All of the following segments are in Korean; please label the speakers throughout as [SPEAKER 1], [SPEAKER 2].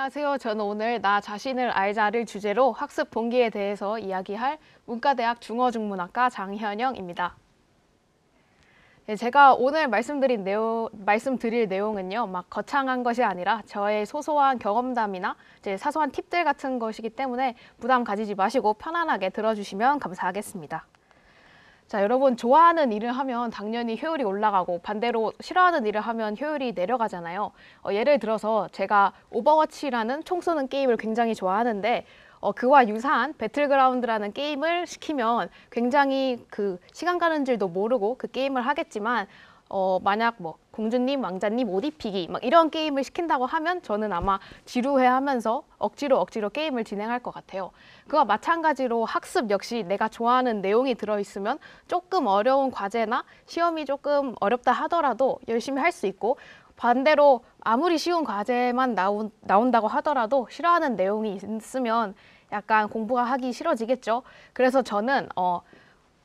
[SPEAKER 1] 안녕하세요. 저는 오늘 나 자신을 알자를 주제로 학습 본기에 대해서 이야기할 문과대학 중어중문학과 장현영입니다. 네, 제가 오늘 말씀드린 내용, 말씀드릴 내용은요, 막 거창한 것이 아니라 저의 소소한 경험담이나 이제 사소한 팁들 같은 것이기 때문에 부담 가지지 마시고 편안하게 들어주시면 감사하겠습니다. 자, 여러분 좋아하는 일을 하면 당연히 효율이 올라가고 반대로 싫어하는 일을 하면 효율이 내려가잖아요. 어, 예를 들어서 제가 오버워치라는 총 쏘는 게임을 굉장히 좋아하는데 어, 그와 유사한 배틀그라운드라는 게임을 시키면 굉장히 그 시간 가는 줄도 모르고 그 게임을 하겠지만 어, 만약 뭐 공주님, 왕자님 옷 입히기 막 이런 게임을 시킨다고 하면 저는 아마 지루해하면서 억지로 억지로 게임을 진행할 것 같아요. 그와 마찬가지로 학습 역시 내가 좋아하는 내용이 들어있으면 조금 어려운 과제나 시험이 조금 어렵다 하더라도 열심히 할 수 있고 반대로 아무리 쉬운 과제만 나온, 나온다고 하더라도 싫어하는 내용이 있으면 약간 공부가 하기 싫어지겠죠. 그래서 저는 어,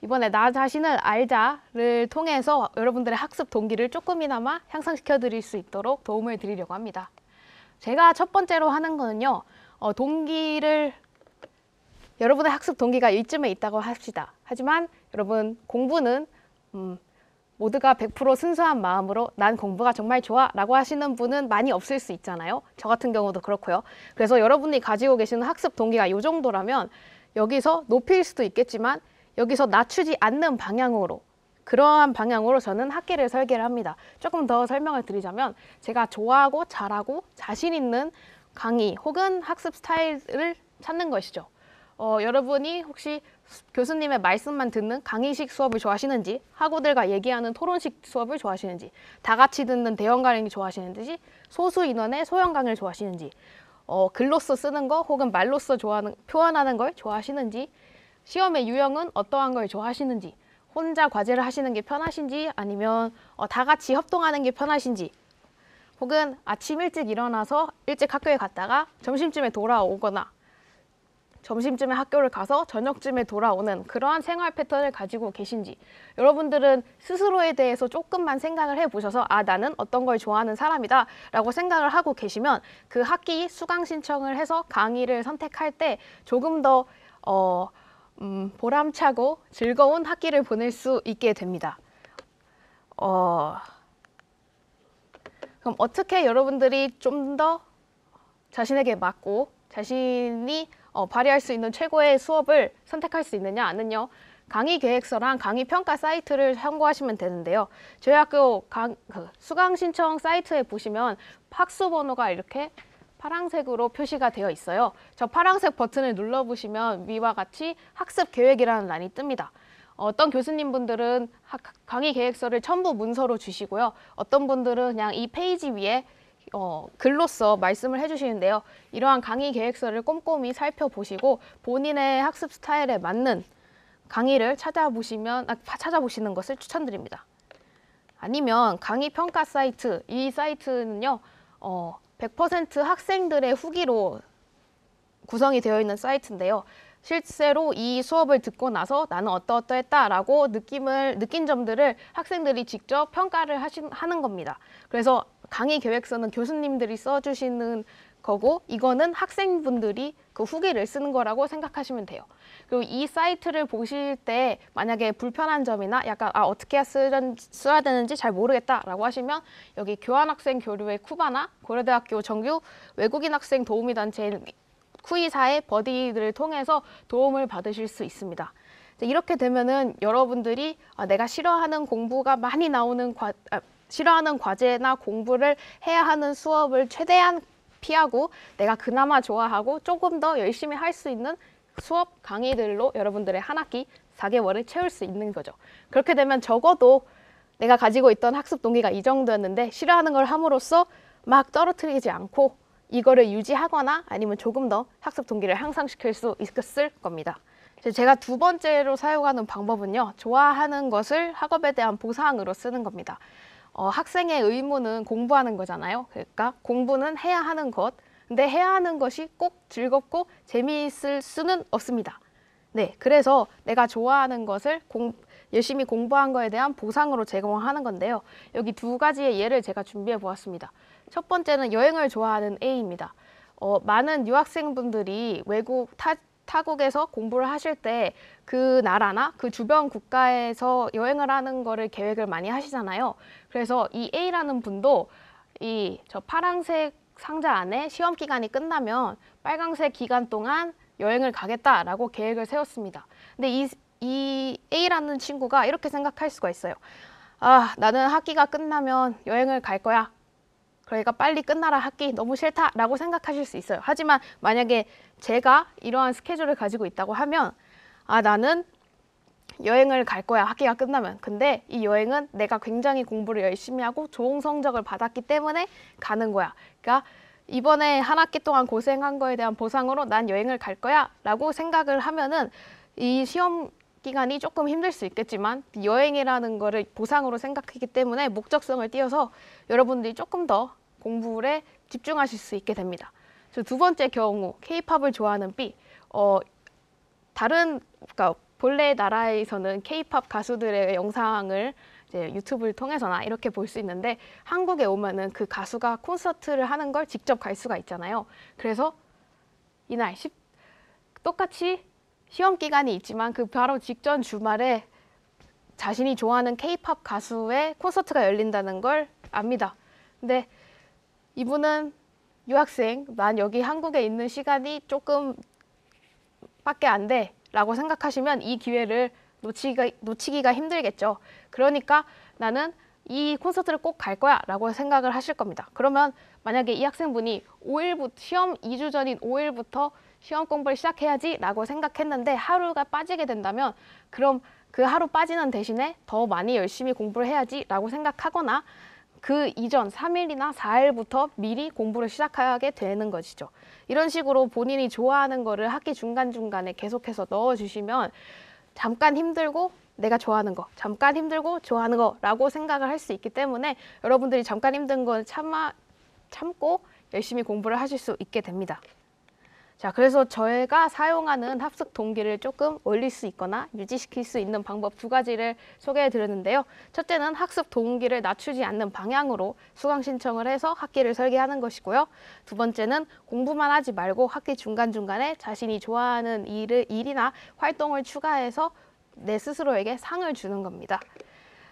[SPEAKER 1] 이번에 나 자신을 알자를 통해서 여러분들의 학습 동기를 조금이나마 향상시켜 드릴 수 있도록 도움을 드리려고 합니다. 제가 첫 번째로 하는 거는요. 어, 동기를 여러분의 학습 동기가 이쯤에 있다고 합시다. 하지만 여러분 공부는 음, 모두가 100% 순수한 마음으로 난 공부가 정말 좋아 라고 하시는 분은 많이 없을 수 있잖아요. 저 같은 경우도 그렇고요. 그래서 여러분이 가지고 계시는 학습 동기가 이 정도라면 여기서 높일 수도 있겠지만 여기서 낮추지 않는 방향으로 그러한 방향으로 저는 학계를 설계를 합니다. 조금 더 설명을 드리자면 제가 좋아하고 잘하고 자신 있는 강의 혹은 학습 스타일을 찾는 것이죠. 어, 여러분이 혹시 교수님의 말씀만 듣는 강의식 수업을 좋아하시는지 학우들과 얘기하는 토론식 수업을 좋아하시는지 다 같이 듣는 대형 강의를 좋아하시는지 소수 인원의 소형 강의를 좋아하시는지 어, 글로써 쓰는 거 혹은 말로써 좋아하는 표현하는 걸 좋아하시는지 시험의 유형은 어떠한 걸 좋아하시는지 혼자 과제를 하시는 게 편하신지 아니면 어, 다 같이 협동하는 게 편하신지 혹은 아침 일찍 일어나서 일찍 학교에 갔다가 점심쯤에 돌아오거나 점심쯤에 학교를 가서 저녁쯤에 돌아오는 그러한 생활 패턴을 가지고 계신지 여러분들은 스스로에 대해서 조금만 생각을 해보셔서 아 나는 어떤 걸 좋아하는 사람이다 라고 생각을 하고 계시면 그 학기 수강 신청을 해서 강의를 선택할 때 조금 더 어, 음, 보람차고 즐거운 학기를 보낼 수 있게 됩니다. 어, 그럼 어떻게 여러분들이 좀 더 자신에게 맞고 자신이 어, 발휘할 수 있는 최고의 수업을 선택할 수 있느냐는요. 강의 계획서랑 강의 평가 사이트를 참고하시면 되는데요. 저희 학교 강, 그 수강 신청 사이트에 보시면 학수 번호가 이렇게 파란색으로 표시가 되어 있어요. 저 파란색 버튼을 눌러보시면 위와 같이 학습 계획이라는 란이 뜹니다. 어떤 교수님분들은 강의 계획서를 전부 문서로 주시고요. 어떤 분들은 그냥 이 페이지 위에 어, 글로써 말씀을 해주시는데요. 이러한 강의 계획서를 꼼꼼히 살펴보시고 본인의 학습 스타일에 맞는 강의를 찾아보시면 아, 찾아보시는 것을 추천드립니다. 아니면 강의 평가 사이트 이 사이트는요. 어, 100% 학생들의 후기로 구성이 되어 있는 사이트인데요. 실제로 이 수업을 듣고 나서 나는 어떠어떠했다라고 느낌을 느낀 점들을 학생들이 직접 평가를 하신, 하는 겁니다. 그래서 강의 계획서는 교수님들이 써주시는 거고 이거는 학생분들이 그 후기를 쓰는 거라고 생각하시면 돼요. 그리고 이 사이트를 보실 때 만약에 불편한 점이나 약간 아 어떻게 쓰는, 써야 되는지 잘 모르겠다라고 하시면 여기 교환학생 교류의 쿠바나 고려대학교 정규 외국인 학생 도우미 단체인 쿠이사의 버디를 통해서 도움을 받으실 수 있습니다. 이렇게 되면은 여러분들이 아, 내가 싫어하는 공부가 많이 나오는 과, 아, 싫어하는 과제나 공부를 해야 하는 수업을 최대한 피하고 내가 그나마 좋아하고 조금 더 열심히 할 수 있는 수업 강의들로 여러분들의 한 학기 4개월을 채울 수 있는 거죠. 그렇게 되면 적어도 내가 가지고 있던 학습 동기가 이 정도였는데 싫어하는 걸 함으로써 막 떨어뜨리지 않고 이거를 유지하거나 아니면 조금 더 학습 동기를 향상시킬 수 있었을 겁니다. 제가 두 번째로 사용하는 방법은요. 좋아하는 것을 학업에 대한 보상으로 쓰는 겁니다. 어, 학생의 의무는 공부하는 거잖아요. 그러니까 공부는 해야 하는 것. 근데 해야 하는 것이 꼭 즐겁고 재미있을 수는 없습니다. 네, 그래서 내가 좋아하는 것을 공, 열심히 공부한 거에 대한 보상으로 제공하는 건데요. 여기 두 가지의 예를 제가 준비해 보았습니다. 첫 번째는 여행을 좋아하는 A입니다. 어, 많은 유학생분들이 외국 타, 타국에서 공부를 하실 때 그 나라나 그 주변 국가에서 여행을 하는 거를 계획을 많이 하시잖아요. 그래서 이 A라는 분도 이 저 파란색 상자 안에 시험 기간이 끝나면 빨강색 기간 동안 여행을 가겠다라고 계획을 세웠습니다. 근데 이, 이 A라는 친구가 이렇게 생각할 수가 있어요. 아, 나는 학기가 끝나면 여행을 갈 거야. 그러니까 빨리 끝나라 학기 너무 싫다라고 생각하실 수 있어요. 하지만 만약에 제가 이러한 스케줄을 가지고 있다고 하면 아 나는 여행을 갈 거야 학기가 끝나면 근데 이 여행은 내가 굉장히 공부를 열심히 하고 좋은 성적을 받았기 때문에 가는 거야 그러니까 이번에 한 학기 동안 고생한 거에 대한 보상으로 난 여행을 갈 거야 라고 생각을 하면은 이 시험 기간이 조금 힘들 수 있겠지만 여행이라는 거를 보상으로 생각하기 때문에 목적성을 띄어서 여러분들이 조금 더 공부에 집중하실 수 있게 됩니다. 두 번째 경우 케이팝을 좋아하는 B 어, 다른 그러니까 본래 나라에서는 케이팝 가수들의 영상을 이제 유튜브를 통해서나 이렇게 볼 수 있는데 한국에 오면은 그 가수가 콘서트를 하는 걸 직접 갈 수가 있잖아요. 그래서 이날 10, 똑같이 시험 기간이 있지만 그 바로 직전 주말에 자신이 좋아하는 케이팝 가수의 콘서트가 열린다는 걸 압니다. 근데 이분은 유학생, 난 여기 한국에 있는 시간이 조금 밖에 안 돼. 라고 생각하시면 이 기회를 놓치기가, 놓치기가 힘들겠죠. 그러니까 나는 이 콘서트를 꼭 갈 거야 라고 생각을 하실 겁니다. 그러면 만약에 이 학생분이 5일부터, 시험 2주 전인 5일부터 시험 공부를 시작해야지 라고 생각했는데 하루가 빠지게 된다면 그럼 그 하루 빠지는 대신에 더 많이 열심히 공부를 해야지 라고 생각하거나 그 이전 3일이나 4일부터 미리 공부를 시작하게 되는 것이죠. 이런 식으로 본인이 좋아하는 거를 학기 중간중간에 계속해서 넣어주시면 잠깐 힘들고 내가 좋아하는 거, 잠깐 힘들고 좋아하는 거라고 생각을 할 수 있기 때문에 여러분들이 잠깐 힘든 건 참아, 참고 열심히 공부를 하실 수 있게 됩니다. 자, 그래서 저희가 사용하는 합숙 동기를 조금 올릴 수 있거나 유지시킬 수 있는 방법 두 가지를 소개해 드렸는데요. 첫째는 학습 동기를 낮추지 않는 방향으로 수강 신청을 해서 학기를 설계하는 것이고요. 두 번째는 공부만 하지 말고 학기 중간중간에 자신이 좋아하는 일을, 일이나 활동을 추가해서 내 스스로에게 상을 주는 겁니다.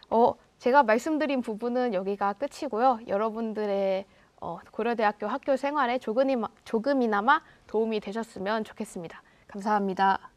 [SPEAKER 1] 어, 제가 말씀드린 부분은 여기가 끝이고요. 여러분들의 어, 고려대학교 학교 생활에 조금이나마 도움이 되셨으면 좋겠습니다. 감사합니다.